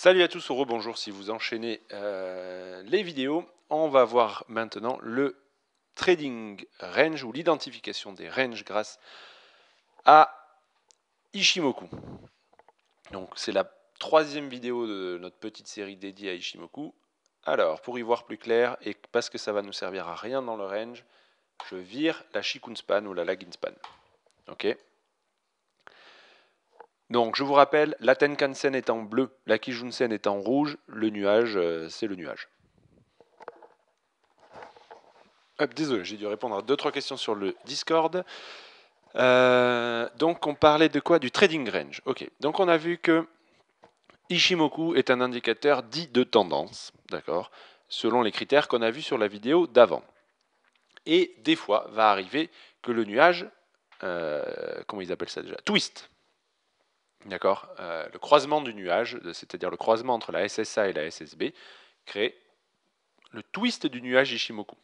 Salut à tous, bonjour, si vous enchaînez euh, les vidéos. On va voir maintenant le trading range ou l'identification des ranges grâce à Ishimoku. Donc c'est la troisième vidéo de notre petite série dédiée à Ishimoku. Alors pour y voir plus clair et parce que ça va nous servir à rien dans le range, je vire la Shikun span ou la Lagin span. Ok donc, je vous rappelle, la Tenkan-sen est en bleu, la Kijun-sen est en rouge, le nuage, euh, c'est le nuage. désolé, j'ai dû répondre à deux, trois questions sur le Discord. Euh, donc, on parlait de quoi Du trading range. Ok, donc on a vu que Ishimoku est un indicateur dit de tendance, d'accord Selon les critères qu'on a vus sur la vidéo d'avant. Et des fois, va arriver que le nuage, euh, comment ils appellent ça déjà Twist D'accord euh, Le croisement du nuage, c'est-à-dire le croisement entre la SSA et la SSB, crée le twist du nuage Ishimoku.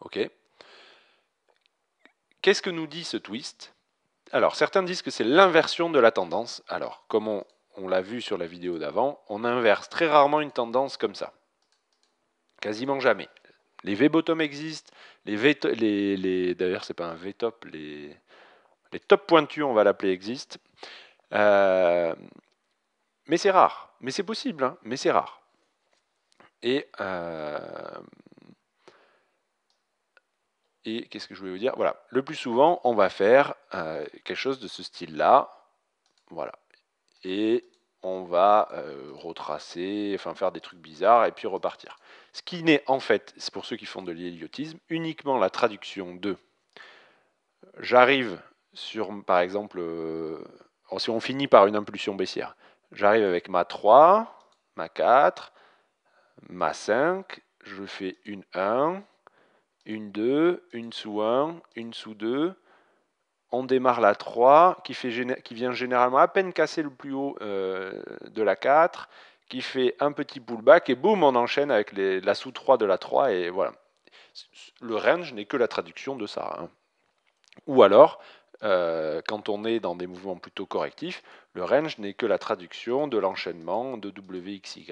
Ok Qu'est-ce que nous dit ce twist Alors, certains disent que c'est l'inversion de la tendance. Alors, comme on, l'a vu sur la vidéo d'avant, on inverse très rarement une tendance comme ça. Quasiment jamais. Les V-bottom existent, les V... Les, les D'ailleurs, c'est pas un V-top, les... Les top pointus, on va l'appeler, existent. Euh, mais c'est rare. Mais c'est possible, hein. mais c'est rare. Euh, et, qu'est-ce que je voulais vous dire Voilà, le plus souvent, on va faire euh, quelque chose de ce style-là. Voilà. Et on va retracer, enfin faire des trucs bizarres et puis repartir. Ce qui n'est en fait, c'est pour ceux qui font de l'héliotisme, uniquement la traduction de j'arrive sur, par exemple, euh, si on finit par une impulsion baissière, j'arrive avec ma 3, ma 4, ma 5, je fais une 1, une 2, une sous 1, une sous 2. On démarre la 3 qui, qui vient généralement à peine casser le plus haut euh, de la 4, qui fait un petit pullback et boum, on enchaîne avec la sous 3 de la 3 et voilà. Le range n'est que la traduction de ça. Hein. Ou alors, euh, quand on est dans des mouvements plutôt correctifs, le range n'est que la traduction de l'enchaînement de WXY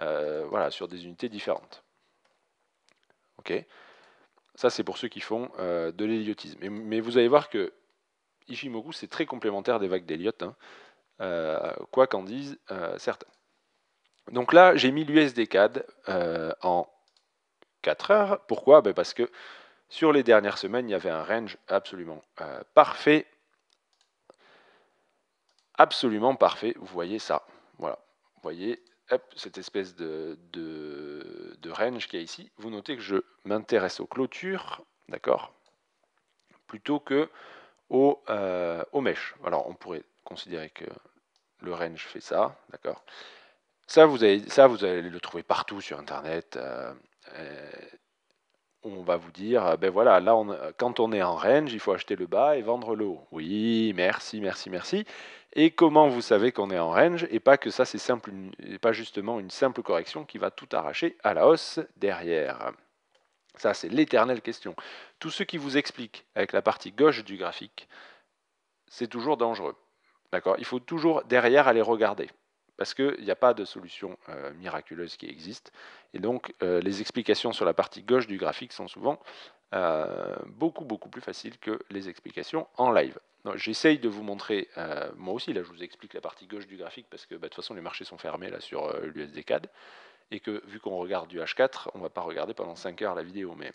euh, voilà, sur des unités différentes. Ok. Ça, c'est pour ceux qui font euh, de l'héliotisme. Mais, vous allez voir que Ishimoku, c'est très complémentaire des vagues d'Elliott, hein. euh, quoi qu'en disent certains. Donc là, j'ai mis l'USD CAD en 4 heures. Pourquoi ben, Parce que sur les dernières semaines, il y avait un range absolument euh, parfait. Absolument parfait, vous voyez ça. Voilà, vous voyez cette espèce de, range qu'il y a ici. Vous notez que je m'intéresse aux clôtures, d'accord Plutôt que aux, euh, mèches. Alors, on pourrait considérer que le range fait ça, d'accord ça vous, allez, ça, vous allez le trouver partout sur Internet. Euh, on va vous dire, euh, ben voilà, là, on, euh, quand on est en range, il faut acheter le bas et vendre le haut. Oui, merci, merci, merci. Et comment vous savez qu'on est en range et pas que ça, c'est simple, pas justement une simple correction qui va tout arracher à la hausse derrière Ça, c'est l'éternelle question. Tout ce qui vous explique avec la partie gauche du graphique, c'est toujours dangereux. D'accord Il faut toujours derrière aller regarder parce qu'il n'y a pas de solution euh, miraculeuse qui existe. Et donc, euh, les explications sur la partie gauche du graphique sont souvent euh, beaucoup, beaucoup plus faciles que les explications en live. J'essaye de vous montrer, moi aussi, là, je vous explique la partie gauche du graphique, parce que bah, de toute façon, les marchés sont fermés là sur l'USD CAD, et que vu qu'on regarde du H4, on ne va pas regarder pendant 5 heures la vidéo, mais,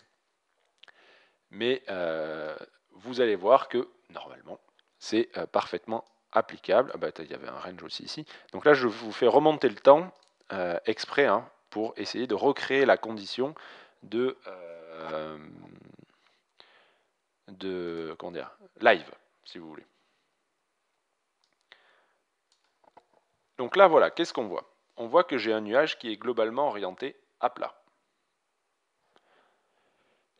mais vous allez voir que, normalement, c'est parfaitement applicable. Ah bah, il y avait un range aussi ici. Donc là, je vous fais remonter le temps euh, exprès hein, pour essayer de recréer la condition de, euh, de comment dire, live, si vous voulez. Donc là, voilà, qu'est-ce qu'on voit On voit que j'ai un nuage qui est globalement orienté à plat.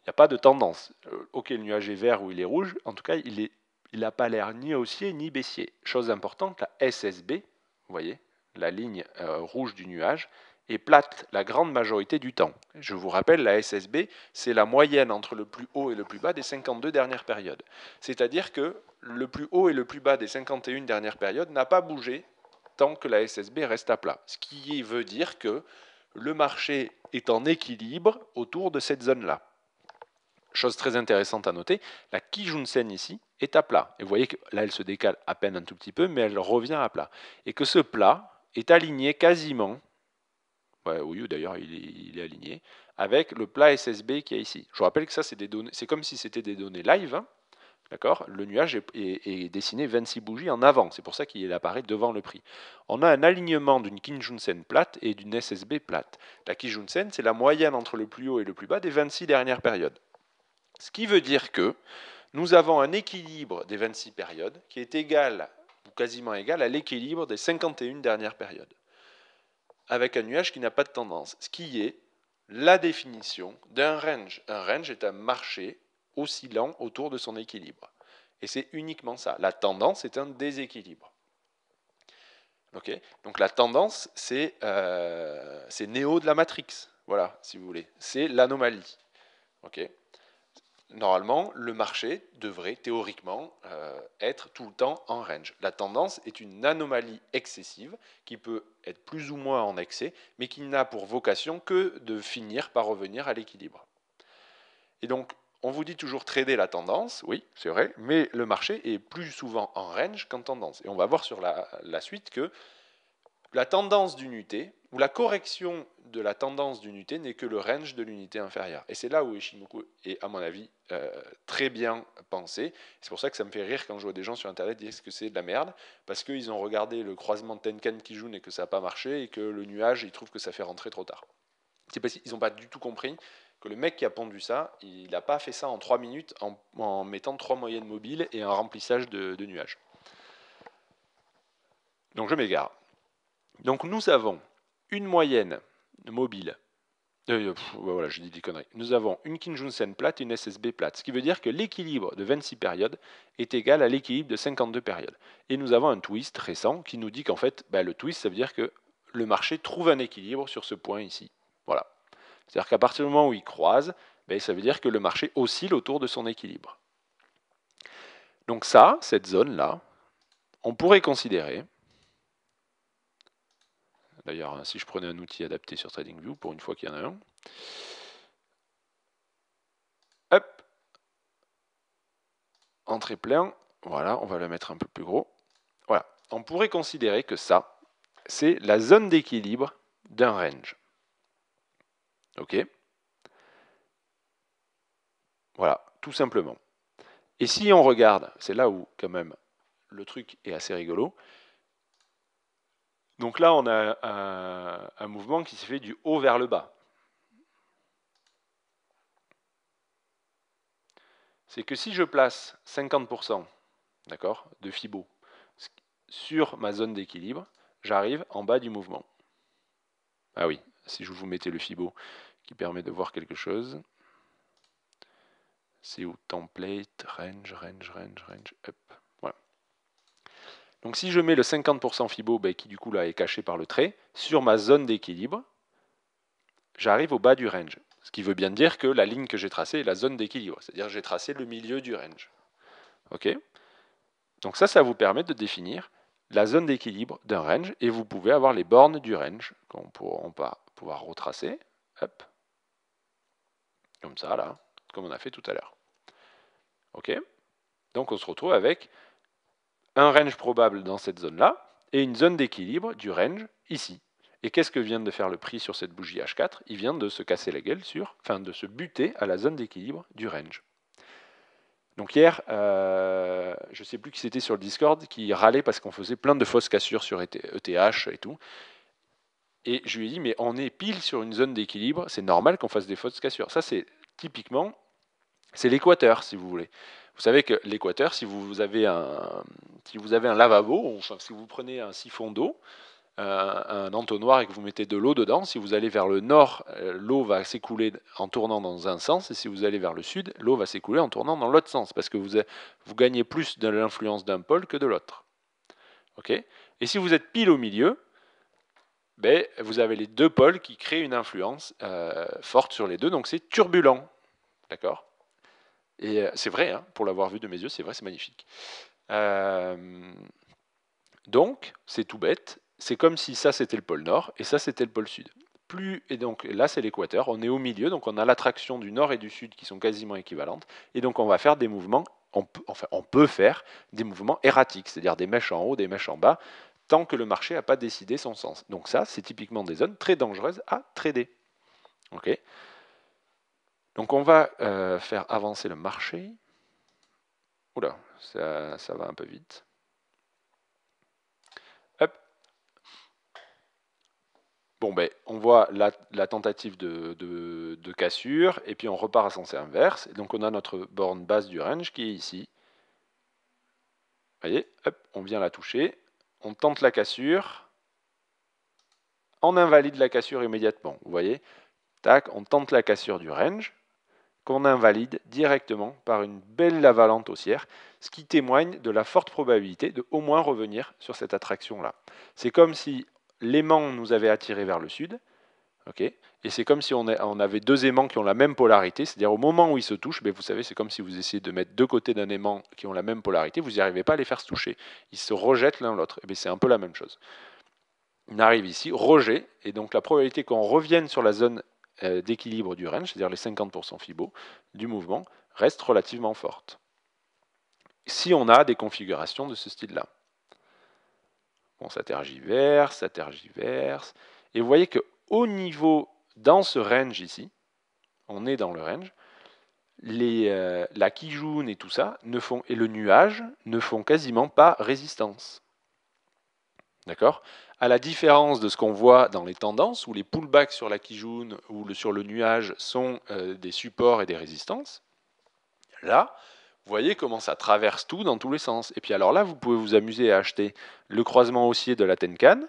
Il n'y a pas de tendance. Euh, ok, le nuage est vert ou il est rouge, en tout cas, il est il n'a pas l'air ni haussier ni baissier. Chose importante, la SSB, vous voyez, la ligne euh, rouge du nuage, est plate la grande majorité du temps. Je vous rappelle, la SSB, c'est la moyenne entre le plus haut et le plus bas des 52 dernières périodes. C'est-à-dire que le plus haut et le plus bas des 51 dernières périodes n'a pas bougé tant que la SSB reste à plat. Ce qui veut dire que le marché est en équilibre autour de cette zone-là. Chose très intéressante à noter, la Kijunsen ici, est à plat. Et vous voyez que là, elle se décale à peine un tout petit peu, mais elle revient à plat. Et que ce plat est aligné quasiment, ouais, oui, d'ailleurs, il, est aligné, avec le plat SSB qui est ici. Je rappelle que ça, c'est des données, c'est comme si c'était des données live. Hein, d'accord Le nuage est, est, dessiné 26 bougies en avant, c'est pour ça qu'il apparaît devant le prix. On a un alignement d'une Kijunsen plate et d'une SSB plate. La Kijunsen, c'est la moyenne entre le plus haut et le plus bas des 26 dernières périodes. Ce qui veut dire que nous avons un équilibre des 26 périodes qui est égal, ou quasiment égal, à l'équilibre des 51 dernières périodes, avec un nuage qui n'a pas de tendance, ce qui est la définition d'un range. Un range est un marché oscillant autour de son équilibre. Et c'est uniquement ça. La tendance est un déséquilibre. Donc la tendance, euh, c'est Néo de la Matrix. Voilà, si vous voulez. C'est l'anomalie. OK normalement, le marché devrait théoriquement euh, être tout le temps en range. La tendance est une anomalie excessive qui peut être plus ou moins en excès, mais qui n'a pour vocation que de finir par revenir à l'équilibre. Et donc, on vous dit toujours trader la tendance, oui, c'est vrai, mais le marché est plus souvent en range qu'en tendance. Et on va voir sur la suite que la tendance d'unité, ou la correction de la tendance d'unité n'est que le range de l'unité inférieure. Et c'est là où Ishimoku est, à mon avis, euh, très bien pensé. C'est pour ça que ça me fait rire quand je vois des gens sur Internet dire que c'est de la merde, parce qu'ils ont regardé le croisement de Tenkan Kijun et que ça n'a pas marché, et que le nuage, ils trouvent que ça fait rentrer trop tard. C'est Parce ils n'ont pas du tout compris que le mec qui a pondu ça, il n'a pas fait ça en 3 minutes en, mettant trois moyennes mobiles et un remplissage de nuages. Donc je m'égare. Donc nous avons une moyenne mobile. Euh, voilà, je dis des conneries. Nous avons une Kinjunsen plate et une SSB plate, ce qui veut dire que l'équilibre de 26 périodes est égal à l'équilibre de 52 périodes. Et nous avons un twist récent qui nous dit qu'en fait, bah, le twist, ça veut dire que le marché trouve un équilibre sur ce point ici. Voilà. C'est-à-dire qu'à partir du moment où il croise, bah, ça veut dire que le marché oscille autour de son équilibre. Donc ça, cette zone-là, on pourrait considérer D'ailleurs, hein, si je prenais un outil adapté sur TradingView, pour une fois qu'il y en a un, hop, entrée plein, voilà, on va le mettre un peu plus gros. Voilà, on pourrait considérer que ça, c'est la zone d'équilibre d'un range. OK Voilà, tout simplement. Et si on regarde, c'est là où quand même le truc est assez rigolo, donc là, on a un, mouvement qui se fait du haut vers le bas. C'est que si je place 50% d'accord, de FIBO sur ma zone d'équilibre, j'arrive en bas du mouvement. Ah oui, si je vous mettais le FIBO qui permet de voir quelque chose, c'est au template, range, range, range, range, up. Donc si je mets le 50% FIBO, ben, qui du coup là est caché par le trait, sur ma zone d'équilibre, j'arrive au bas du range. Ce qui veut bien dire que la ligne que j'ai tracée est la zone d'équilibre, c'est-à-dire j'ai tracé le milieu du range. Ok Donc ça, ça vous permet de définir la zone d'équilibre d'un range et vous pouvez avoir les bornes du range qu'on pourra pouvoir retracer. Hop. Comme ça, là, comme on a fait tout à l'heure. Ok Donc on se retrouve avec un range probable dans cette zone-là et une zone d'équilibre du range ici. Et qu'est-ce que vient de faire le prix sur cette bougie H4 Il vient de se casser la gueule sur, enfin de se buter à la zone d'équilibre du range. Donc hier, euh, je ne sais plus qui c'était sur le Discord qui râlait parce qu'on faisait plein de fausses cassures sur ETH e et tout. Et je lui ai dit, mais on est pile sur une zone d'équilibre, c'est normal qu'on fasse des fausses cassures. Ça, c'est typiquement, c'est l'équateur, si vous voulez. Vous savez que l'Équateur, si vous avez un, si vous avez un lavabo, si vous prenez un siphon d'eau, euh, un entonnoir et que vous mettez de l'eau dedans, si vous allez vers le nord, euh, l'eau va s'écouler en tournant dans un sens, et si vous allez vers le sud, l'eau va s'écouler en tournant dans l'autre sens, parce que vous, gagnez plus de l'influence d'un pôle que de l'autre. et si vous êtes pile au milieu, ben, vous avez les deux pôles qui créent une influence euh, forte sur les deux, donc c'est turbulent. D'accord et euh, c'est vrai, hein, pour l'avoir vu de mes yeux, c'est vrai, c'est magnifique. Euh, donc, c'est tout bête. C'est comme si ça c'était le pôle Nord et ça c'était le pôle Sud. Plus, et donc là c'est l'équateur, on est au milieu, donc on a l'attraction du nord et du sud qui sont quasiment équivalentes, et donc on va faire des mouvements, enfin on peut faire des mouvements erratiques, c'est-à-dire des mèches en haut, des mèches en bas, tant que le marché n'a pas décidé son sens. Donc ça, c'est typiquement des zones très dangereuses à trader. ok donc on va euh, faire avancer le marché. Oula, ça, ça va un peu vite. Hop. Bon, ben, on voit la, tentative de, cassure, et puis on repart à sens inverse. Et donc on a notre borne basse du range qui est ici. Vous voyez, hop, on vient la toucher, on tente la cassure, on invalide la cassure immédiatement. Vous voyez, tac, on tente la cassure du range, qu'on invalide directement par une belle lavalante haussière, ce qui témoigne de la forte probabilité de au moins revenir sur cette attraction-là. C'est comme si l'aimant nous avait attiré vers le sud, ok Et c'est comme si on, avait deux aimants qui ont la même polarité, c'est-à-dire au moment où ils se touchent, mais ben, vous savez, c'est comme si vous essayez de mettre deux côtés d'un aimant qui ont la même polarité, vous n'y arrivez pas à les faire se toucher. Ils se rejettent l'un l'autre. Et eh ben, c'est un peu la même chose. On arrive ici, rejet, et donc la probabilité qu'on revienne sur la zone euh, d'équilibre du range, c'est-à-dire les 50% FIBO du mouvement, restent relativement forte. Si on a des configurations de ce style-là. Bon, ça tergiverse, ça tergiverse. Et vous voyez que au niveau, dans ce range ici, on est dans le range, les, euh, la Kijun et tout ça, ne font, et le nuage, ne font quasiment pas résistance. D'accord à la différence de ce qu'on voit dans les tendances, où les pullbacks sur la Kijun ou sur le nuage sont euh, des supports et des résistances, là, vous voyez comment ça traverse tout dans tous les sens. Et puis alors là, vous pouvez vous amuser à acheter le croisement haussier de la Tenkan.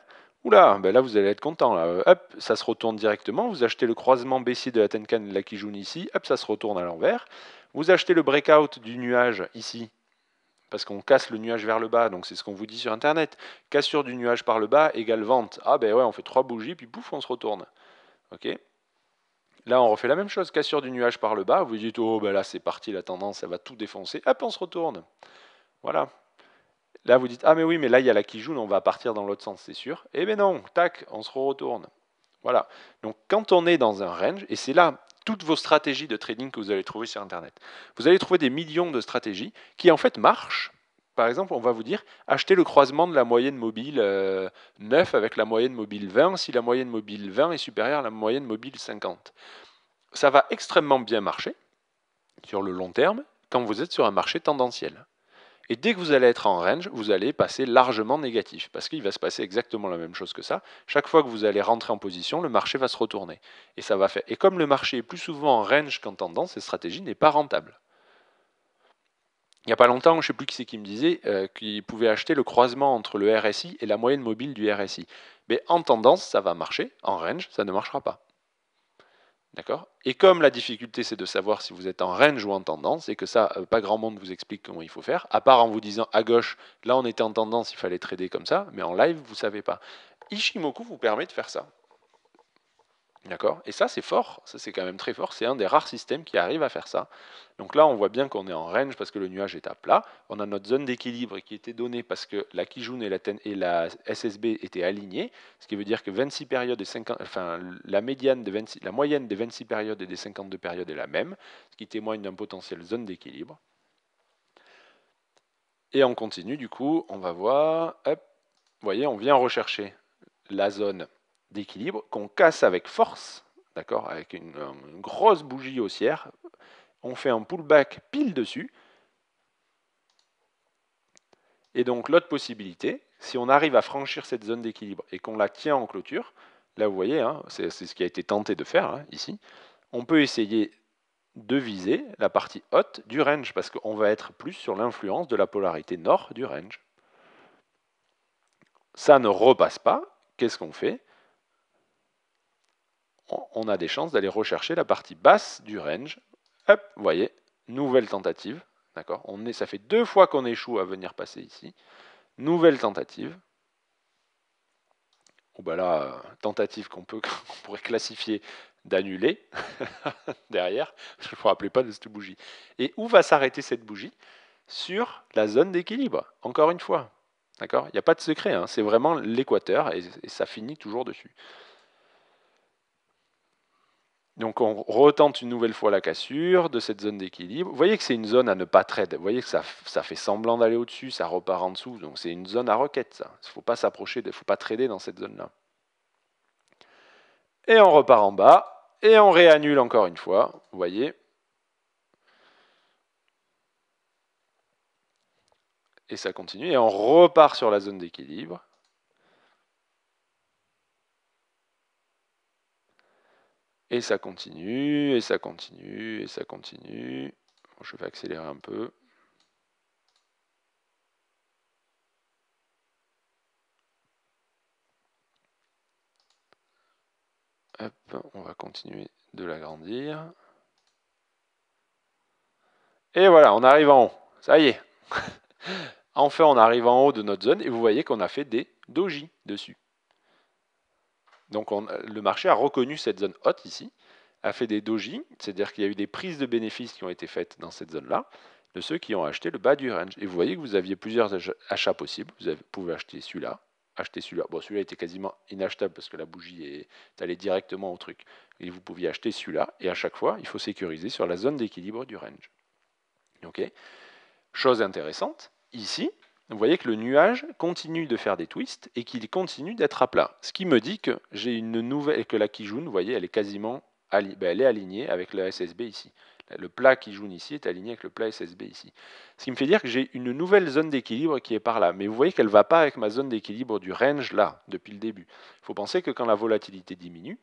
Oula, ben là vous allez être content. Hop, ça se retourne directement. Vous achetez le croisement baissier de la Tenkan et de la Kijun ici. Hop, ça se retourne à l'envers. Vous achetez le breakout du nuage ici parce qu'on casse le nuage vers le bas, donc c'est ce qu'on vous dit sur Internet. Cassure du nuage par le bas égale vente. Ah ben ouais, on fait trois bougies, puis pouf, on se retourne. Ok Là, on refait la même chose, cassure du nuage par le bas, vous dites, oh ben là, c'est parti, la tendance, ça va tout défoncer, hop, on se retourne. Voilà. Là, vous dites, ah mais oui, mais là, il y a la qui joue, on va partir dans l'autre sens, c'est sûr. Eh ben non, tac, on se retourne. Voilà. Donc, quand on est dans un range, et c'est là toutes vos stratégies de trading que vous allez trouver sur Internet. Vous allez trouver des millions de stratégies qui en fait marchent. Par exemple, on va vous dire acheter le croisement de la moyenne mobile 9 euh, avec la moyenne mobile 20 si la moyenne mobile 20 est supérieure à la moyenne mobile 50. Ça va extrêmement bien marcher sur le long terme quand vous êtes sur un marché tendanciel. Et dès que vous allez être en range, vous allez passer largement négatif, parce qu'il va se passer exactement la même chose que ça. Chaque fois que vous allez rentrer en position, le marché va se retourner. Et ça va faire. Et comme le marché est plus souvent en range qu'en tendance, cette stratégie n'est pas rentable. Il n'y a pas longtemps, je ne sais plus qui c'est qui me disait euh, qu'il pouvait acheter le croisement entre le RSI et la moyenne mobile du RSI. Mais en tendance, ça va marcher, en range, ça ne marchera pas. D'accord Et comme la difficulté, c'est de savoir si vous êtes en range ou en tendance, et que ça, euh, pas grand monde vous explique comment il faut faire, à part en vous disant à gauche, là on était en tendance, il fallait trader comme ça, mais en live, vous ne savez pas. Ishimoku vous permet de faire ça. D'accord Et ça, c'est fort, ça c'est quand même très fort, c'est un des rares systèmes qui arrive à faire ça. Donc là, on voit bien qu'on est en range parce que le nuage est à plat. On a notre zone d'équilibre qui était donnée parce que la Kijun et la, SSB étaient alignées, ce qui veut dire que 26 périodes et 50, enfin, la, médiane de 26, la moyenne des 26 périodes et des 52 périodes est la même, ce qui témoigne d'un potentiel zone d'équilibre. Et on continue, du coup, on va voir, hop, vous voyez, on vient rechercher la zone d'équilibre qu'on casse avec force, d'accord, avec euh, une, grosse bougie haussière. On fait un pullback pile dessus. Et donc l'autre possibilité, si on arrive à franchir cette zone d'équilibre et qu'on la tient en clôture, là vous voyez, hein, c'est ce qui a été tenté de faire hein, ici, on peut essayer de viser la partie haute du range, parce qu'on va être plus sur l'influence de la polarité nord du range. Ça ne repasse pas, qu'est-ce qu'on fait on a des chances d'aller rechercher la partie basse du range. Hop, vous voyez, nouvelle tentative. on Ça fait deux fois qu'on échoue à venir passer ici. Nouvelle tentative. Oh bah là, tentative qu'on peut, pourrait classifier d'annuler derrière. Je ne me rappelais pas de cette bougie. Et où va s'arrêter cette bougie Sur la zone d'équilibre, encore une fois. D'accord Il n'y a pas de secret, hein. c'est vraiment l'équateur et ça finit toujours dessus. Donc on retente une nouvelle fois la cassure de cette zone d'équilibre. Vous voyez que c'est une zone à ne pas trader, Vous voyez que ça, ça fait semblant d'aller au-dessus, ça repart en dessous. Donc c'est une zone à requête, ça. Il ne faut pas s'approcher, il ne faut pas trader dans cette zone-là. Et on repart en bas. Et on réannule encore une fois. Vous voyez Et ça continue. Et on repart sur la zone d'équilibre. Et ça continue, et ça continue, et ça continue. je vais accélérer un peu. on va continuer de l'agrandir. Et voilà, on arrive en haut. Ça y est. enfin, on arrive en haut de notre zone et vous voyez qu'on a fait des doji dessus. Donc le marché a reconnu cette zone haute ici, a fait des doji, c'est-à-dire qu'il y a eu des prises de bénéfices qui ont été faites dans cette zone-là, de ceux qui ont acheté le bas du range. Et vous voyez que vous aviez plusieurs achats possibles. Vous pouvez acheter celui-là, acheter celui-là. Bon, celui-là était quasiment inachetable parce que la bougie est allée directement au truc. Et vous pouviez acheter celui-là, et à chaque fois, il faut sécuriser sur la zone d'équilibre du range. ok Chose intéressante, ici, vous voyez que le nuage continue de faire des twists et qu'il continue d'être à plat. Ce qui me dit que j'ai une nouvelle que la Kijun, vous voyez, elle est quasiment ben, elle est alignée avec le SSB ici. Le plat Kijun ici est aligné avec le plat SSB ici. Ce qui me fait dire que j'ai une nouvelle zone d'équilibre qui est par là. Mais vous voyez qu'elle ne va pas avec ma zone d'équilibre du range là, depuis le début. Il faut penser que quand la volatilité diminue,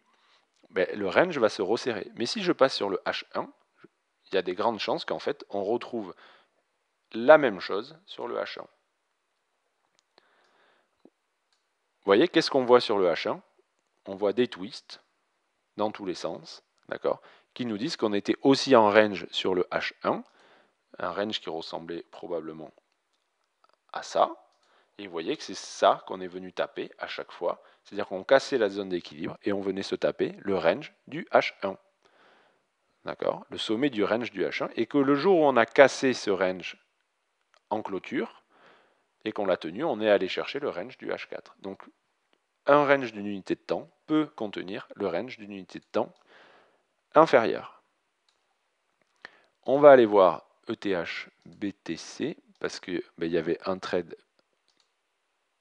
ben, le range va se resserrer. Mais si je passe sur le H1, il y a des grandes chances qu'en fait on retrouve la même chose sur le H1. voyez, qu'est-ce qu'on voit sur le H1 On voit des twists dans tous les sens, d'accord Qui nous disent qu'on était aussi en range sur le H1, un range qui ressemblait probablement à ça. Et vous voyez que c'est ça qu'on est venu taper à chaque fois. C'est-à-dire qu'on cassait la zone d'équilibre et on venait se taper le range du H1. D'accord Le sommet du range du H1. Et que le jour où on a cassé ce range en clôture, et qu'on l'a tenu, on est allé chercher le range du H4. Donc un range d'une unité de temps peut contenir le range d'une unité de temps inférieure. On va aller voir ETH BTC parce qu'il ben, y avait un trade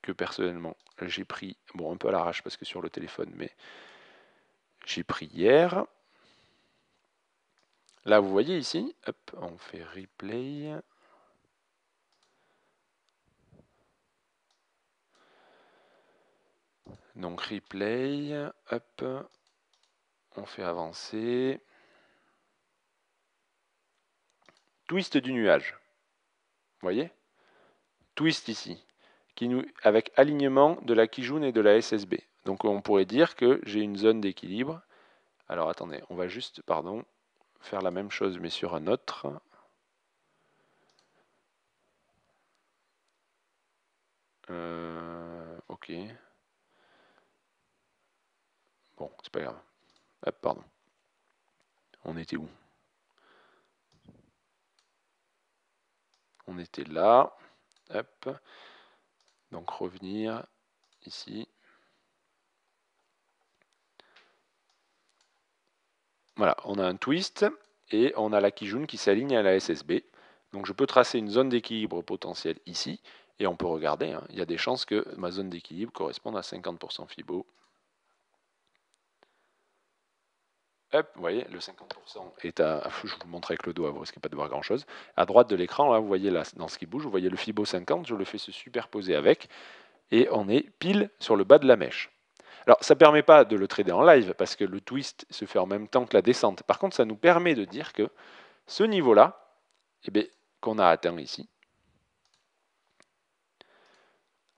que personnellement j'ai pris, bon un peu à l'arrache parce que sur le téléphone, mais j'ai pris hier. Là vous voyez ici, on fait replay, Donc replay, hop, on fait avancer. Twist du nuage. Vous voyez Twist ici, qui nous, avec alignement de la Kijun et de la SSB. Donc on pourrait dire que j'ai une zone d'équilibre. Alors attendez, on va juste, pardon, faire la même chose mais sur un autre. Euh, ok. Bon, c'est pas grave. Hop, ah, pardon. On était où On était là. Hop. Donc revenir ici. Voilà, on a un twist et on a la Kijun qui s'aligne à la SSB. Donc je peux tracer une zone d'équilibre potentielle ici et on peut regarder, hein. il y a des chances que ma zone d'équilibre corresponde à 50% FIBO Hop, vous voyez, le 50% est à. Je vous montre avec le doigt, hein, vous risquez pas de voir grand-chose. À droite de l'écran, là, vous voyez là, dans ce qui bouge, vous voyez le Fibo 50. Je le fais se superposer avec, et on est pile sur le bas de la mèche. Alors, ça ne permet pas de le trader en live parce que le twist se fait en même temps que la descente. Par contre, ça nous permet de dire que ce niveau-là, eh qu'on a atteint ici,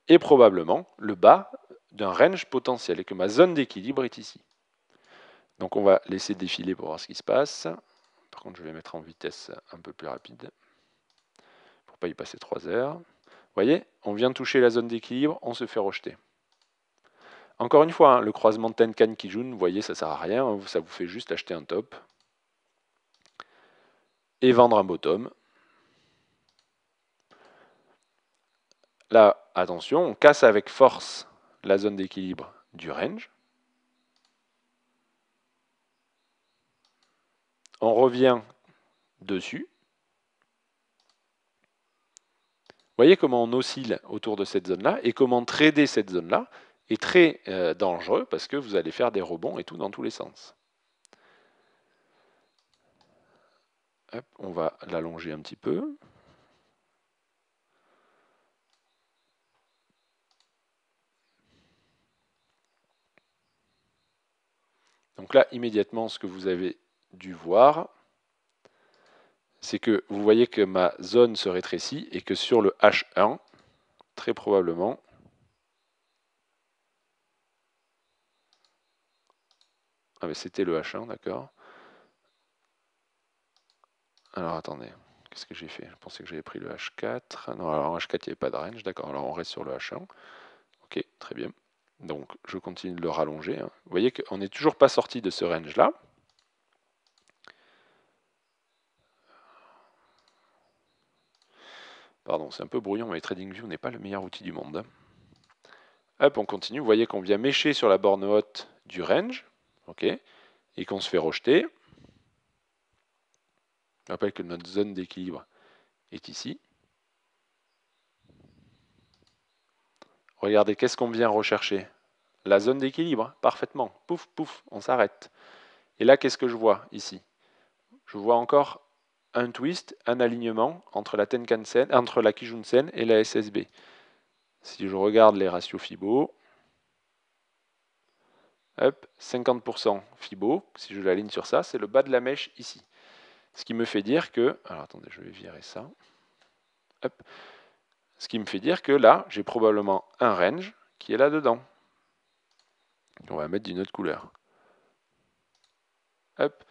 est probablement le bas d'un range potentiel et que ma zone d'équilibre est ici. Donc on va laisser défiler pour voir ce qui se passe. Par contre, je vais mettre en vitesse un peu plus rapide pour pas y passer 3 heures. Vous voyez, on vient toucher la zone d'équilibre, on se fait rejeter. Encore une fois, hein, le croisement Tenkan Kijun, vous voyez, ça sert à rien, hein, ça vous fait juste acheter un top et vendre un bottom. Là, attention, on casse avec force la zone d'équilibre du range. on revient dessus. Vous voyez comment on oscille autour de cette zone-là et comment trader cette zone-là est très euh, dangereux parce que vous allez faire des rebonds et tout dans tous les sens. on va l'allonger un petit peu. Donc là, immédiatement, ce que vous avez dû voir, c'est que vous voyez que ma zone se rétrécit et que sur le H1, très probablement, ah mais c'était le H1, d'accord. Alors attendez, qu'est-ce que j'ai fait Je pensais que j'avais pris le H4. Non, alors en H4, il n'y avait pas de range, d'accord. Alors on reste sur le H1. Ok, très bien. Donc je continue de le rallonger. Hein. Vous voyez qu'on n'est toujours pas sorti de ce range-là. Pardon, c'est un peu brouillon, mais TradingView n'est pas le meilleur outil du monde. Hop, on continue. Vous voyez qu'on vient mécher sur la borne haute du range, ok, et qu'on se fait rejeter. Je rappelle que notre zone d'équilibre est ici. Regardez, qu'est-ce qu'on vient rechercher La zone d'équilibre, parfaitement. Pouf, pouf, on s'arrête. Et là, qu'est-ce que je vois ici Je vois encore un twist, un alignement entre la Tenkan-sen, entre la Kijun-sen et la SSB. Si je regarde les ratios FIBO, hop, 50% FIBO, si je l'aligne sur ça, c'est le bas de la mèche ici. Ce qui me fait dire que, alors attendez, je vais virer ça, ce qui me fait dire que là, j'ai probablement un range qui est là-dedans. On va mettre d'une autre couleur. Hop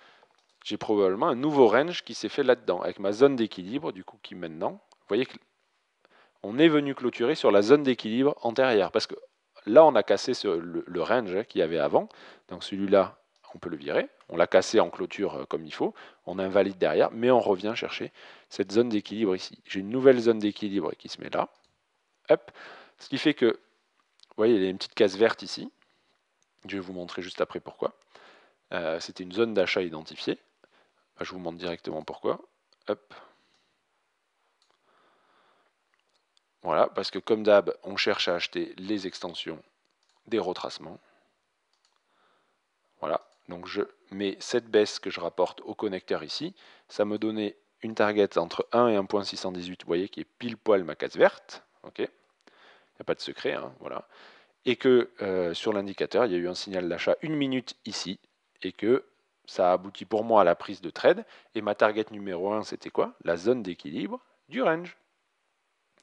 j'ai probablement un nouveau range qui s'est fait là-dedans, avec ma zone d'équilibre, du coup, qui maintenant, vous voyez qu'on est venu clôturer sur la zone d'équilibre antérieure, parce que là, on a cassé le, range qu'il y avait avant, donc celui-là, on peut le virer, on l'a cassé en clôture euh, comme il faut, on invalide derrière, mais on revient chercher cette zone d'équilibre ici. J'ai une nouvelle zone d'équilibre qui se met là, hop, ce qui fait que, vous voyez, il y a une petite case verte ici, je vais vous montrer juste après pourquoi. Euh, c'était une zone d'achat identifiée. Ah, je vous montre directement pourquoi. Voilà, parce que comme d'hab, on cherche à acheter les extensions des retracements. Voilà, donc je mets cette baisse que je rapporte au connecteur ici. Ça me donnait une target entre 1 et 1.618, vous voyez, qui est pile poil ma case verte. Ok, il n'y a pas de secret, hein, voilà. Et que euh, sur l'indicateur, il y a eu un signal d'achat une minute ici, et que ça a abouti pour moi à la prise de trade, et ma target numéro 1, c'était quoi La zone d'équilibre du range.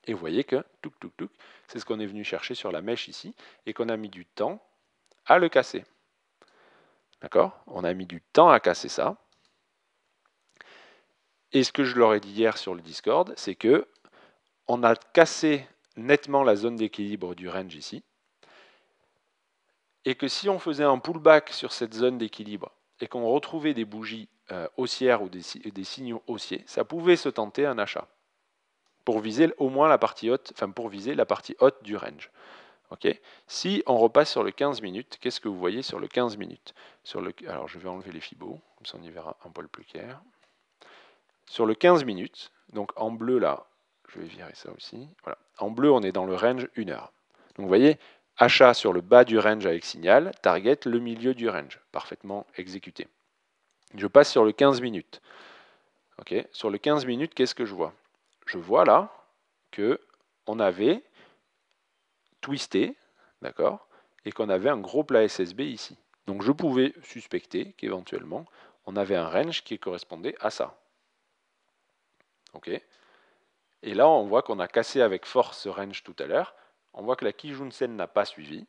Et vous voyez que, touc, touc, touc, c'est ce qu'on est venu chercher sur la mèche ici, et qu'on a mis du temps à le casser. D'accord On a mis du temps à casser ça. Et ce que je leur ai dit hier sur le Discord, c'est que on a cassé nettement la zone d'équilibre du range ici, et que si on faisait un pullback sur cette zone d'équilibre et qu'on retrouvait des bougies euh, haussières ou des, signaux haussiers, ça pouvait se tenter un achat pour viser au moins la partie haute, enfin pour viser la partie haute du range. si on repasse sur le 15 minutes, qu'est-ce que vous voyez sur le 15 minutes sur le, Alors je vais enlever les fibots, comme ça on y verra un poil plus clair. Sur le 15 minutes, donc en bleu là, je vais virer ça aussi. Voilà. En bleu, on est dans le range 1 heure. Donc vous voyez, achat sur le bas du range avec signal, target le milieu du range, parfaitement exécuté. Je passe sur le 15 minutes. Sur le 15 minutes, qu'est-ce que je vois Je vois là que on avait twisté, d'accord, et qu'on avait un gros plat SSB ici. Donc je pouvais suspecter qu'éventuellement on avait un range qui correspondait à ça. Et là, on voit qu'on a cassé avec force ce range tout à l'heure. On voit que la Kijunsen n'a pas suivi.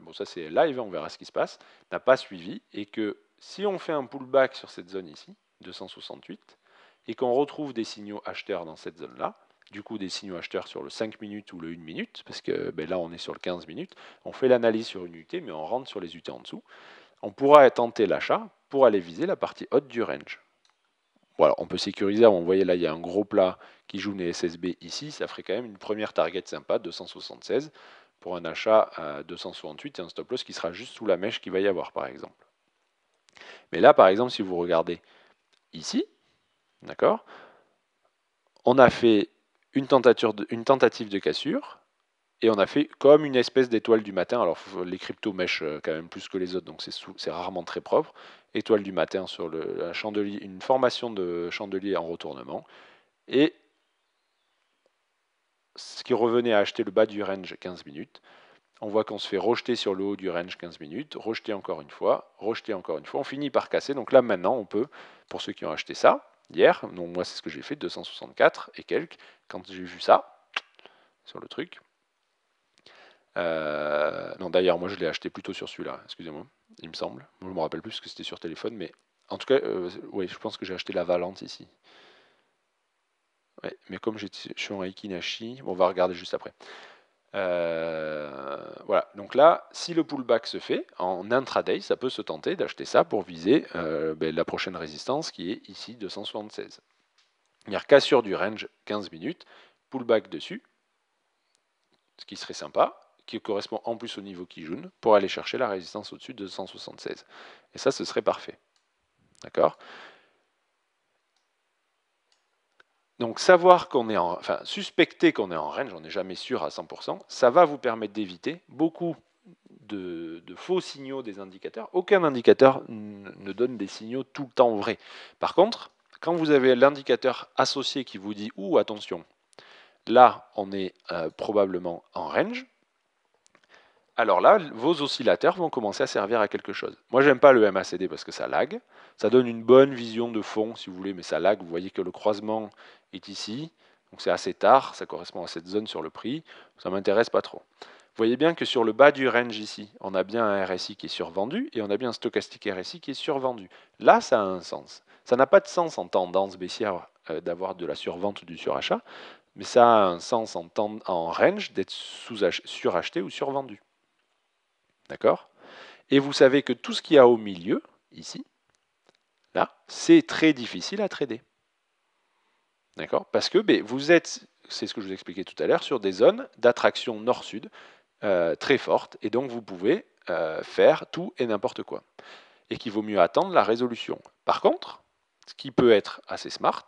bon, ça c'est live, hein, on verra ce qui se passe. N'a pas suivi et que si on fait un pullback sur cette zone ici, 268, et qu'on retrouve des signaux acheteurs dans cette zone-là, du coup des signaux acheteurs sur le 5 minutes ou le 1 minute, parce que ben, là on est sur le 15 minutes, on fait l'analyse sur une UT, mais on rentre sur les UT en dessous, on pourra tenter l'achat pour aller viser la partie haute du range on peut sécuriser. Vous voyez là, il y a un gros plat qui joue les SSB ici. Ça ferait quand même une première target sympa, 276, pour un achat à 268 et un stop loss qui sera juste sous la mèche qu'il va y avoir, par exemple. Mais là, par exemple, si vous regardez ici, d'accord, on a fait une une tentative de cassure, et on a fait comme une espèce d'étoile du matin. Alors les cryptos mèchent euh, quand même plus que les autres, donc c'est rarement très propre. Étoile du matin sur le, chandelier, une formation de chandelier en retournement. Et ce qui revenait à acheter le bas du range 15 minutes, on voit qu'on se fait rejeter sur le haut du range 15 minutes, rejeter encore une fois, rejeter encore une fois. On finit par casser. Donc là maintenant, on peut, pour ceux qui ont acheté ça hier, moi c'est ce que j'ai fait, 264 et quelques. Quand j'ai vu ça sur le truc, euh, non, d'ailleurs, moi je l'ai acheté plutôt sur celui-là, excusez-moi, il me semble. je je me rappelle plus parce que c'était sur téléphone, mais en tout cas, euh, oui, je pense que j'ai acheté la Valente ici. mais comme je suis en Aikinashi, on va regarder juste après. Euh, voilà, donc là, si le pullback se fait, en intraday, ça peut se tenter d'acheter ça pour viser ben, la prochaine résistance qui est ici 276. cest à cassure du range 15 minutes, pullback dessus, ce qui serait sympa, qui correspond en plus au niveau Kijun, pour aller chercher la résistance au-dessus de 176. Et ça, ce serait parfait. D'accord Donc savoir qu'on est en, enfin suspecter qu'on est en range, on n'est jamais sûr à 100%, ça va vous permettre d'éviter beaucoup de, faux signaux des indicateurs. Aucun indicateur ne donne des signaux tout le temps vrais. Par contre, quand vous avez l'indicateur associé qui vous dit ou attention, là on est euh, probablement en range, alors là, vos oscillateurs vont commencer à servir à quelque chose. Moi, j'aime pas le MACD parce que ça lag. Ça donne une bonne vision de fond, si vous voulez, mais ça lag. Vous voyez que le croisement est ici, donc c'est assez tard, ça correspond à cette zone sur le prix. Ça m'intéresse pas trop. Vous voyez bien que sur le bas du range ici, on a bien un RSI qui est survendu et on a bien un stochastique RSI qui est survendu. Là, ça a un sens. Ça n'a pas de sens en tendance baissière euh, d'avoir de la survente ou du surachat, mais ça a un sens en, en range d'être suracheté ou survendu. D'accord Et vous savez que tout ce qu'il y a au milieu, ici, là, c'est très difficile à trader. D'accord Parce que ben, vous êtes, c'est ce que je vous expliquais tout à l'heure, sur des zones d'attraction nord-sud euh, très fortes, et donc vous pouvez euh, faire tout et n'importe quoi. Et qu'il vaut mieux attendre la résolution. Par contre, ce qui peut être assez smart,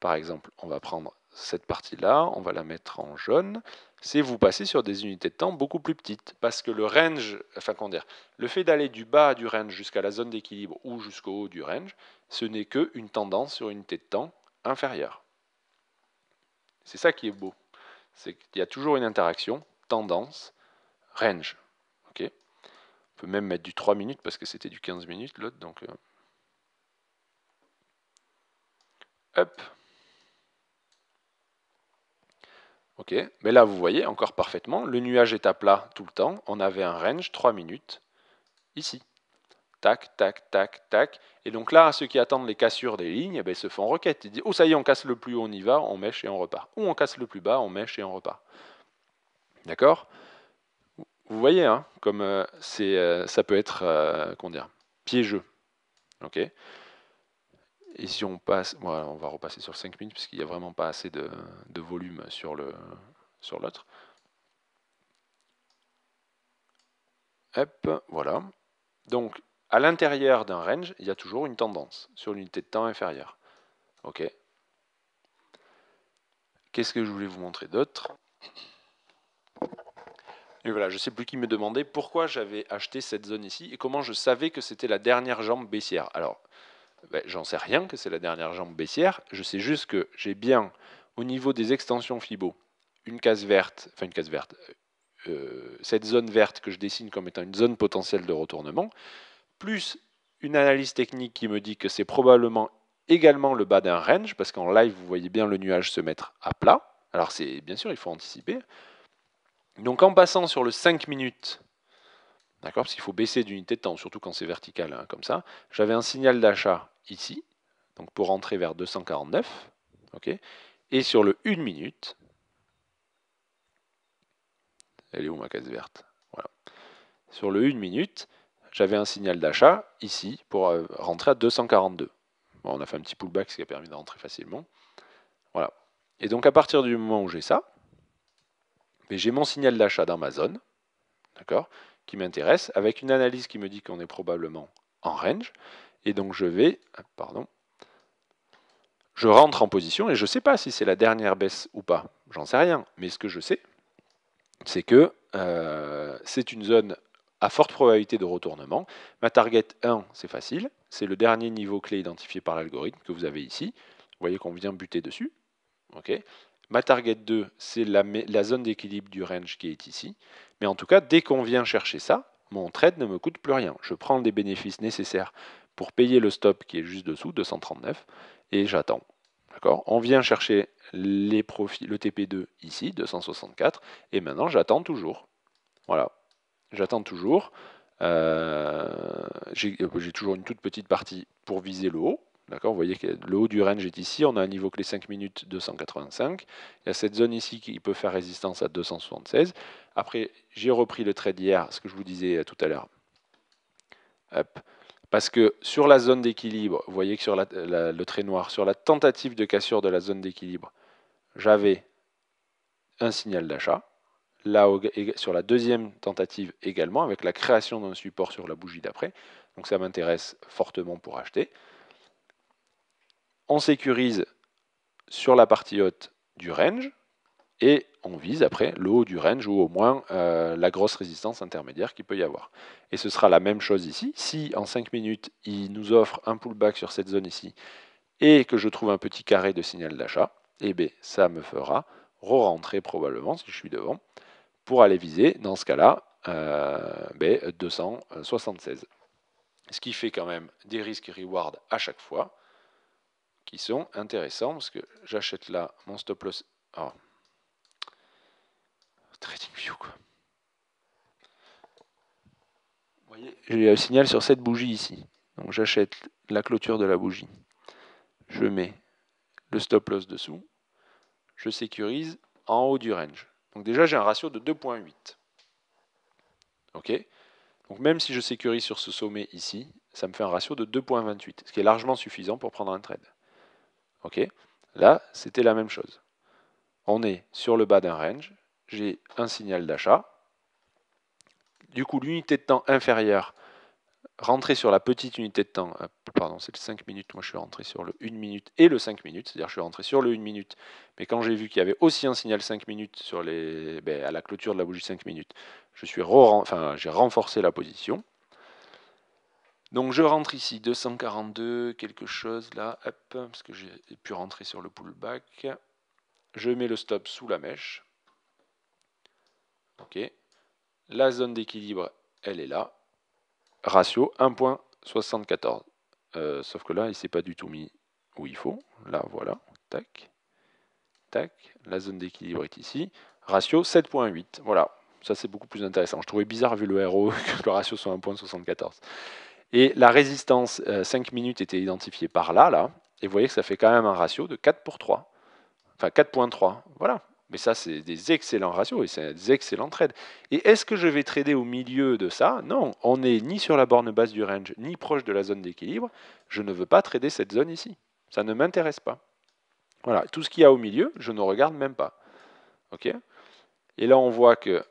par exemple, on va prendre cette partie-là, on va la mettre en jaune, c'est vous passer sur des unités de temps beaucoup plus petites, parce que le range, enfin qu'on dire, le fait d'aller du bas du range jusqu'à la zone d'équilibre ou jusqu'au haut du range, ce n'est qu'une tendance sur une unité de temps inférieure. C'est ça qui est beau, c'est qu'il y a toujours une interaction tendance-range. on peut même mettre du 3 minutes, parce que c'était du 15 minutes l'autre, donc... Euh. Hop Ok, Mais là, vous voyez encore parfaitement, le nuage est à plat tout le temps. On avait un range 3 minutes ici. Tac, tac, tac, tac. Et donc là, ceux qui attendent les cassures des lignes ils eh ben, se font requête. Ils disent, oh ça y est, on casse le plus haut, on y va, on mèche et on repart. Ou on casse le plus bas, on mèche et on repart. D'accord Vous voyez, hein, comme euh, euh, ça peut être, euh, piégeux. ok et si on passe, voilà, on va repasser sur 5 minutes puisqu'il n'y a vraiment pas assez de, volume sur l'autre. Sur Hop, voilà. Donc, à l'intérieur d'un range, il y a toujours une tendance sur l'unité de temps inférieure. OK. Qu'est-ce que je voulais vous montrer d'autre Et voilà, je ne sais plus qui me demandait pourquoi j'avais acheté cette zone ici et comment je savais que c'était la dernière jambe baissière. Alors, ben, j'en sais rien que c'est la dernière jambe baissière. Je sais juste que j'ai bien, au niveau des extensions FIBO, une case verte, enfin une case verte, euh, cette zone verte que je dessine comme étant une zone potentielle de retournement, plus une analyse technique qui me dit que c'est probablement également le bas d'un range, parce qu'en live, vous voyez bien le nuage se mettre à plat. Alors c'est bien sûr, il faut anticiper. Donc en passant sur le 5 minutes, d'accord, parce qu'il faut baisser d'unité de temps, surtout quand c'est vertical, hein, comme ça, j'avais un signal d'achat ici, donc pour rentrer vers 249, ok et sur le 1 minute, elle est où ma case verte Voilà. Sur le 1 minute, j'avais un signal d'achat ici pour euh, rentrer à 242. Bon, on a fait un petit pullback, ce qui a permis de rentrer facilement. Voilà. Et donc à partir du moment où j'ai ça, ben, j'ai mon signal d'achat dans ma zone, d'accord, qui m'intéresse, avec une analyse qui me dit qu'on est probablement en range, et donc je vais, ah, pardon, je rentre en position et je ne sais pas si c'est la dernière baisse ou pas. J'en sais rien. Mais ce que je sais, c'est que euh, c'est une zone à forte probabilité de retournement. Ma target 1, c'est facile. C'est le dernier niveau clé identifié par l'algorithme que vous avez ici. Vous voyez qu'on vient buter dessus. Ma target 2, c'est la, la zone d'équilibre du range qui est ici. Mais en tout cas, dès qu'on vient chercher ça, mon trade ne me coûte plus rien. Je prends les bénéfices nécessaires pour payer le stop qui est juste dessous, 239, et j'attends. d'accord On vient chercher les profits, le TP2 ici, 264, et maintenant j'attends toujours. Voilà, j'attends toujours. Euh, euh, j'ai toujours une toute petite partie pour viser le haut. D'accord Vous voyez que le haut du range est ici. On a un niveau clé 5 minutes 285. Il y a cette zone ici qui peut faire résistance à 276. Après, j'ai repris le trade d'hier ce que je vous disais tout à l'heure. Hop. Parce que sur la zone d'équilibre, vous voyez que sur le trait noir, sur la tentative de cassure de la zone d'équilibre, j'avais un signal d'achat. Là, sur la deuxième tentative également, avec la création d'un support sur la bougie d'après. Donc ça m'intéresse fortement pour acheter. On sécurise sur la partie haute du range, et on vise après le haut du range ou au moins euh, la grosse résistance intermédiaire qu'il peut y avoir. Et ce sera la même chose ici. Si en 5 minutes, il nous offre un pullback sur cette zone ici et que je trouve un petit carré de signal d'achat, eh bien ça me fera re-rentrer probablement si je suis devant pour aller viser dans ce cas-là 276. Euh, ben, ce qui fait quand même des risques et rewards à chaque fois qui sont intéressants parce que j'achète là mon stop loss view, quoi. Vous voyez, j'ai un signal sur cette bougie ici. Donc j'achète la clôture de la bougie. Je mets le stop loss dessous. Je sécurise en haut du range. Donc déjà, j'ai un ratio de 2.8. OK Donc même si je sécurise sur ce sommet ici, ça me fait un ratio de 2.28, ce qui est largement suffisant pour prendre un trade. OK Là, c'était la même chose. On est sur le bas d'un range, j'ai un signal d'achat. Du coup, l'unité de temps inférieure rentrée sur la petite unité de temps, euh, pardon, c'est le 5 minutes, moi je suis rentré sur le 1 minute et le 5 minutes, c'est-à-dire je suis rentré sur le 1 minute, mais quand j'ai vu qu'il y avait aussi un signal 5 minutes sur les, ben, à la clôture de la bougie 5 minutes, je suis enfin, j'ai renforcé la position. Donc je rentre ici 242, quelque chose là, parce que j'ai pu rentrer sur le pullback. Je mets le stop sous la mèche. Ok. La zone d'équilibre, elle est là. Ratio 1.74. Euh, sauf que là, il ne s'est pas du tout mis où il faut. Là, voilà. Tac. Tac. La zone d'équilibre est ici. Ratio 7.8. Voilà. Ça, c'est beaucoup plus intéressant. Je trouvais bizarre, vu le RO, que le ratio soit 1.74. Et la résistance 5 euh, minutes était identifiée par là, là. Et vous voyez que ça fait quand même un ratio de 4 pour 3. Enfin, 4.3. Voilà. Mais ça, c'est des excellents ratios et c'est des excellents trades. Et est-ce que je vais trader au milieu de ça Non, on n'est ni sur la borne basse du range, ni proche de la zone d'équilibre. Je ne veux pas trader cette zone ici. Ça ne m'intéresse pas. Voilà, tout ce qu'il y a au milieu, je ne regarde même pas. OK Et là, on voit que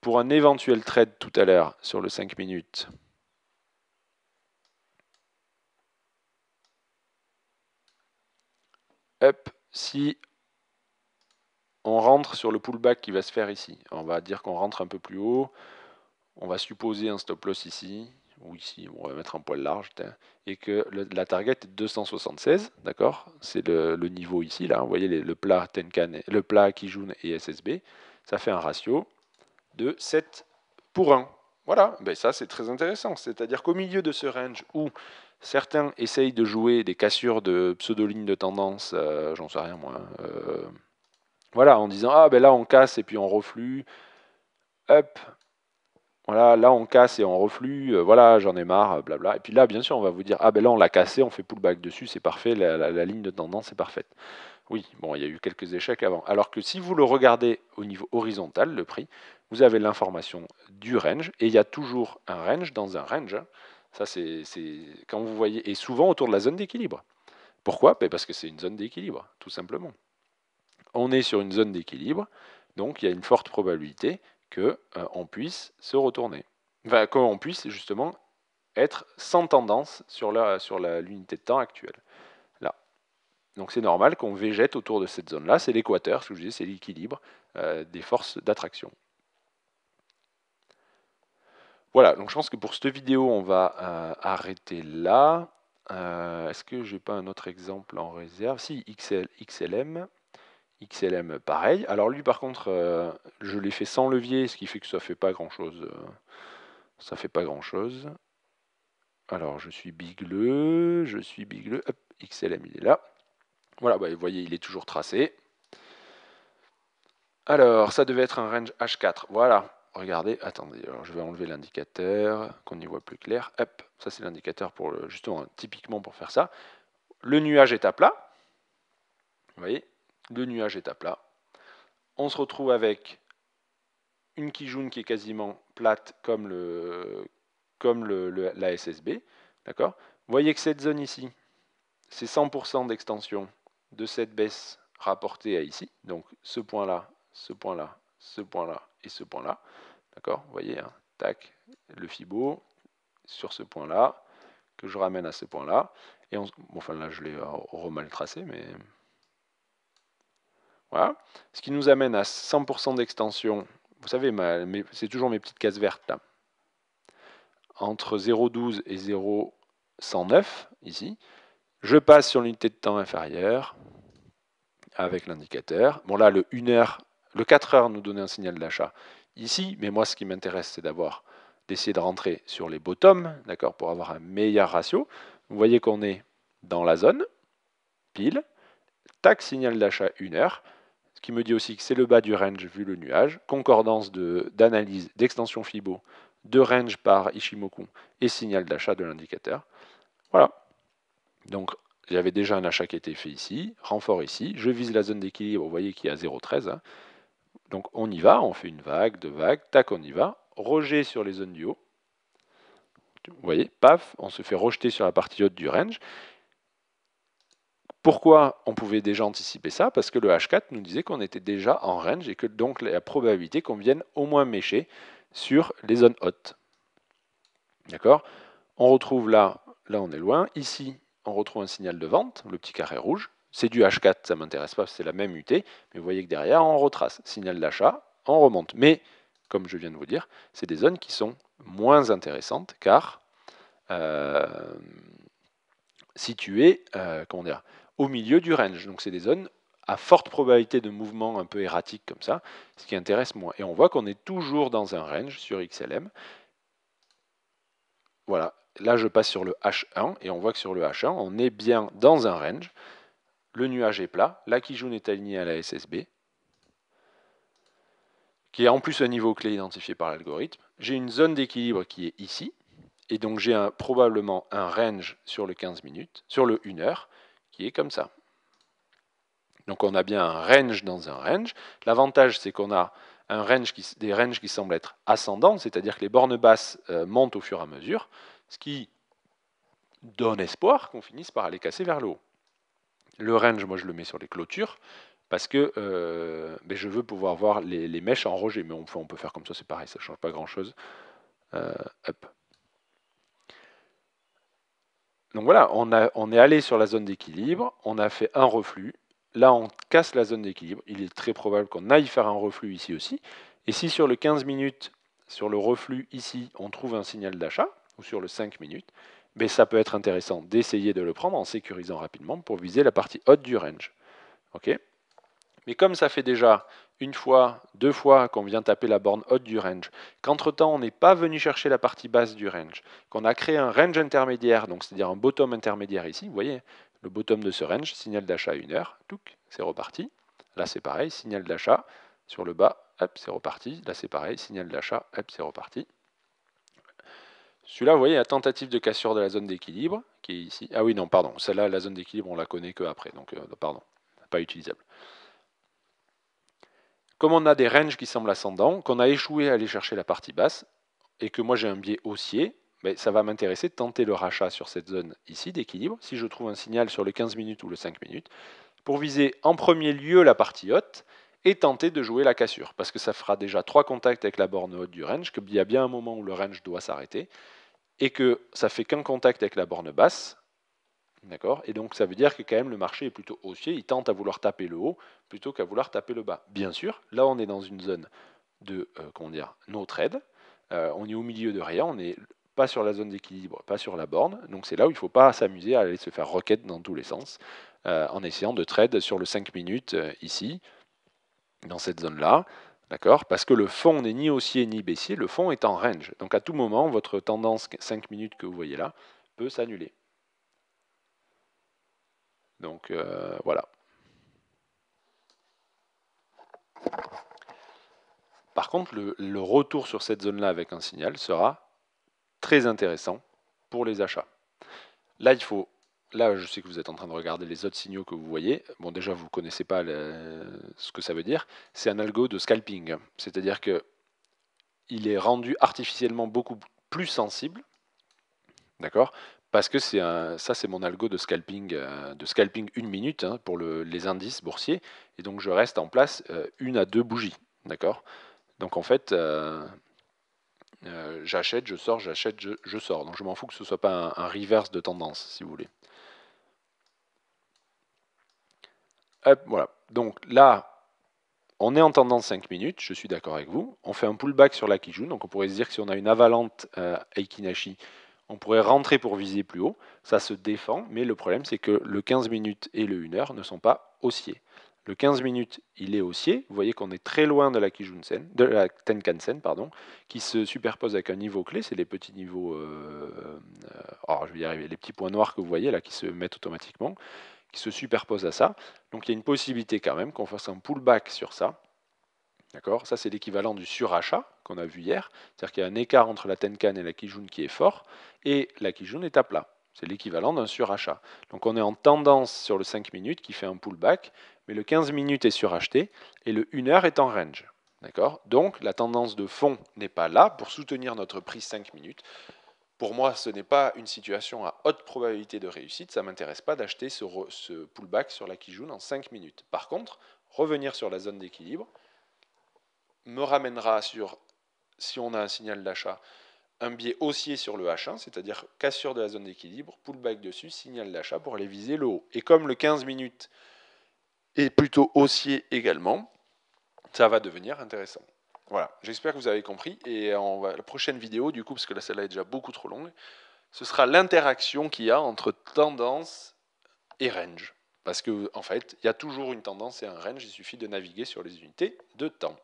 pour un éventuel trade tout à l'heure sur le 5 minutes, Hop, si on rentre sur le pullback qui va se faire ici. On va dire qu'on rentre un peu plus haut. On va supposer un stop loss ici ou ici. On va mettre un poil large. Et que la target est 276. D'accord C'est le, niveau ici. Là, vous voyez le plat Tenkan, le plat Kijun et SSB. Ça fait un ratio de 7 pour 1. Voilà, ben ça c'est très intéressant. C'est-à-dire qu'au milieu de ce range où certains essayent de jouer des cassures de pseudo-lignes de tendance, euh, j'en sais rien moi, hein, euh, voilà, en disant ah ben là on casse et puis on reflue, hop, voilà, là on casse et on reflue, euh, voilà, j'en ai marre, euh, blabla. Et puis là, bien sûr, on va vous dire, ah ben là on l'a cassé, on fait pullback dessus, c'est parfait, la, ligne de tendance est parfaite. Oui, bon, il y a eu quelques échecs avant. Alors que si vous le regardez au niveau horizontal, le prix, vous avez l'information du range, et il y a toujours un range dans un range. Ça, c'est quand vous voyez, et souvent autour de la zone d'équilibre. Pourquoi ben, Parce que c'est une zone d'équilibre, tout simplement on est sur une zone d'équilibre, donc il y a une forte probabilité qu'on euh, on puisse se retourner. qu'on puisse justement être sans tendance sur l'unité la, de temps actuelle. Là. Donc c'est normal qu'on végète autour de cette zone-là. C'est l'équateur, ce que je disais, c'est l'équilibre euh, des forces d'attraction. Voilà, donc je pense que pour cette vidéo, on va euh, arrêter là. Est-ce que j'ai pas un autre exemple en réserve Si, XL, XLM. XLM pareil. Alors lui par contre, euh, je l'ai fait sans levier, ce qui fait que ça fait pas grand chose. Euh, ça fait pas grand chose. Alors je suis bigleux, je suis bigleux. Hop, XLM il est là. Voilà, bah, vous voyez, il est toujours tracé. Alors, ça devait être un range H4. Voilà. Regardez, attendez, alors je vais enlever l'indicateur, qu'on y voit plus clair. Hop, ça c'est l'indicateur pour justement, typiquement pour faire ça. Le nuage est à plat. Vous voyez le nuage est à plat. On se retrouve avec une Kijun qui est quasiment plate comme, le, comme la SSB. D'accord Voyez que cette zone ici, c'est 100% d'extension de cette baisse rapportée à ici. Donc ce point-là, ce point-là, ce point-là et ce point-là. D'accord Vous voyez, hein, tac, le fibo sur ce point-là, que je ramène à ce point-là. Et enfin là, je l'ai euh, remal tracé, mais voilà. Ce qui nous amène à 100% d'extension. Vous savez, c'est toujours mes petites cases vertes là. Entre 0,12 et 0,109, ici, je passe sur l'unité de temps inférieure avec l'indicateur. Bon là, le 1 heure, le 4 heures nous donnait un signal d'achat ici, mais moi ce qui m'intéresse, c'est d'avoir d'essayer de rentrer sur les bottoms, d'accord, pour avoir un meilleur ratio. Vous voyez qu'on est dans la zone, pile, tac, signal d'achat 1 heure qui me dit aussi que c'est le bas du range vu le nuage. Concordance d'analyse d'extension Fibo de range par Ishimoku et signal d'achat de l'indicateur. Voilà. Donc j'avais déjà un achat qui était fait ici, renfort ici, je vise la zone d'équilibre, vous voyez qu'il y a 0,13. Hein. Donc on y va, on fait une vague, deux vagues, tac, on y va. Rejet sur les zones du haut. Vous voyez, paf, on se fait rejeter sur la partie haute du range. Pourquoi on pouvait déjà anticiper ça Parce que le H4 nous disait qu'on était déjà en range et que donc la probabilité qu'on vienne au moins mécher sur les zones hautes. D'accord On retrouve là, là on est loin. Ici, on retrouve un signal de vente, le petit carré rouge. C'est du H4, ça ne m'intéresse pas, c'est la même UT. Mais vous voyez que derrière, on retrace. Signal d'achat, on remonte. Mais, comme je viens de vous dire, c'est des zones qui sont moins intéressantes car euh, situées, euh, comment dire, au milieu du range. Donc c'est des zones à forte probabilité de mouvement un peu erratique comme ça, ce qui intéresse moins. Et on voit qu'on est toujours dans un range sur XLM. Voilà, là je passe sur le H1 et on voit que sur le H1, on est bien dans un range. Le nuage est plat, la Kijun est alignée à la SSB, qui est en plus un niveau clé identifié par l'algorithme. J'ai une zone d'équilibre qui est ici, et donc j'ai probablement un range sur le 15 minutes, sur le 1 heure, comme ça. Donc on a bien un range dans un range. L'avantage, c'est qu'on a un range qui, des ranges qui semblent être ascendants, c'est-à-dire que les bornes basses euh, montent au fur et à mesure, ce qui donne espoir qu'on finisse par aller casser vers le haut. Le range, moi, je le mets sur les clôtures, parce que euh, ben, je veux pouvoir voir les, mèches enroger mais on, on peut faire comme ça, c'est pareil, ça ne change pas grand-chose. Euh, donc voilà, on, est allé sur la zone d'équilibre, on a fait un reflux. Là, on casse la zone d'équilibre. Il est très probable qu'on aille faire un reflux ici aussi. Et si sur le 15 minutes, sur le reflux ici, on trouve un signal d'achat, ou sur le 5 minutes, mais ben, ça peut être intéressant d'essayer de le prendre en sécurisant rapidement pour viser la partie haute du range. ok mais comme ça fait déjà une fois, deux fois qu'on vient taper la borne haute du range, qu'entre-temps on n'est pas venu chercher la partie basse du range, qu'on a créé un range intermédiaire, donc c'est-à-dire un bottom intermédiaire ici, vous voyez, le bottom de ce range, signal d'achat à une heure, c'est reparti. Là c'est pareil, signal d'achat sur le bas, hop, c'est reparti. Là c'est pareil, signal d'achat, hop, c'est reparti. Celui-là, vous voyez, la tentative de cassure de la zone d'équilibre, qui est ici. Ah oui, non, pardon, celle-là, la zone d'équilibre, on la connaît que après, donc euh, pardon, pas utilisable. Comme on a des ranges qui semblent ascendants, qu'on a échoué à aller chercher la partie basse, et que moi j'ai un biais haussier, mais ben, ça va m'intéresser de tenter le rachat sur cette zone ici d'équilibre, si je trouve un signal sur le 15 minutes ou le 5 minutes, pour viser en premier lieu la partie haute et tenter de jouer la cassure, parce que ça fera déjà trois contacts avec la borne haute du range, qu'il y a bien un moment où le range doit s'arrêter, et que ça fait qu'un contact avec la borne basse, D'accord Et donc ça veut dire que quand même le marché est plutôt haussier, il tente à vouloir taper le haut plutôt qu'à vouloir taper le bas. Bien sûr, là on est dans une zone de euh, comment dire, no trade, euh, on est au milieu de rien, on n'est pas sur la zone d'équilibre, pas sur la borne, donc c'est là où il ne faut pas s'amuser à aller se faire roquette dans tous les sens euh, en essayant de trade sur le 5 minutes ici, dans cette zone-là. D'accord Parce que le fond n'est ni haussier ni baissier, le fond est en range. Donc à tout moment, votre tendance 5 minutes que vous voyez là peut s'annuler. Donc euh, voilà. Par contre, le, retour sur cette zone-là avec un signal sera très intéressant pour les achats. Là, il faut là, je sais que vous êtes en train de regarder les autres signaux que vous voyez. Bon, déjà, vous ne connaissez pas ce que ça veut dire. C'est un algo de scalping, c'est-à-dire que il est rendu artificiellement beaucoup plus sensible, d'accord, parce que c'est ça, c'est mon algo de scalping, euh, de scalping une minute hein, pour les indices boursiers. Et donc, je reste en place euh, une à deux bougies. D'accord Donc, en fait, euh, j'achète, je sors, j'achète, je, sors. Donc, je m'en fous que ce ne soit pas un, reverse de tendance, si vous voulez. voilà. Donc, là, on est en tendance 5 minutes, je suis d'accord avec vous. On fait un pullback sur la Kijun, Donc, on pourrait se dire que si on a une avalante Aikinashi, on pourrait rentrer pour viser plus haut, ça se défend, mais le problème c'est que le 15 minutes et le 1 heure ne sont pas haussiers. Le 15 minutes, il est haussier. Vous voyez qu'on est très loin de la, de la Tenkan-sen, pardon, qui se superpose avec un niveau clé. C'est les petits niveaux, euh, euh, oh, je vais arriver, les petits points noirs que vous voyez là qui se mettent automatiquement, qui se superposent à ça. Donc il y a une possibilité quand même qu'on fasse un pullback sur ça D'accord Ça, c'est l'équivalent du surachat qu'on a vu hier. C'est-à-dire qu'il y a un écart entre la Tenkan et la Kijun qui est fort, et la Kijun est à plat. C'est l'équivalent d'un surachat. Donc on est en tendance sur le 5 minutes qui fait un pullback, mais le 15 minutes est suracheté et le 1 heure est en range. D'accord Donc la tendance de fond n'est pas là pour soutenir notre prix 5 minutes. Pour moi, ce n'est pas une situation à haute probabilité de réussite. Ça ne m'intéresse pas d'acheter ce, ce, pullback sur la Kijun en 5 minutes. Par contre, revenir sur la zone d'équilibre, me ramènera sur, si on a un signal d'achat, un biais haussier sur le H1, c'est-à-dire cassure de la zone d'équilibre, pullback dessus, signal d'achat pour aller viser le haut. Et comme le 15 minutes est plutôt haussier également, ça va devenir intéressant. Voilà, j'espère que vous avez compris. Et la prochaine vidéo, du coup, parce que la celle-là est déjà beaucoup trop longue, ce sera l'interaction qu'il y a entre tendance et range. Parce que, en fait, il y a toujours une tendance et un range, il suffit de naviguer sur les unités de temps.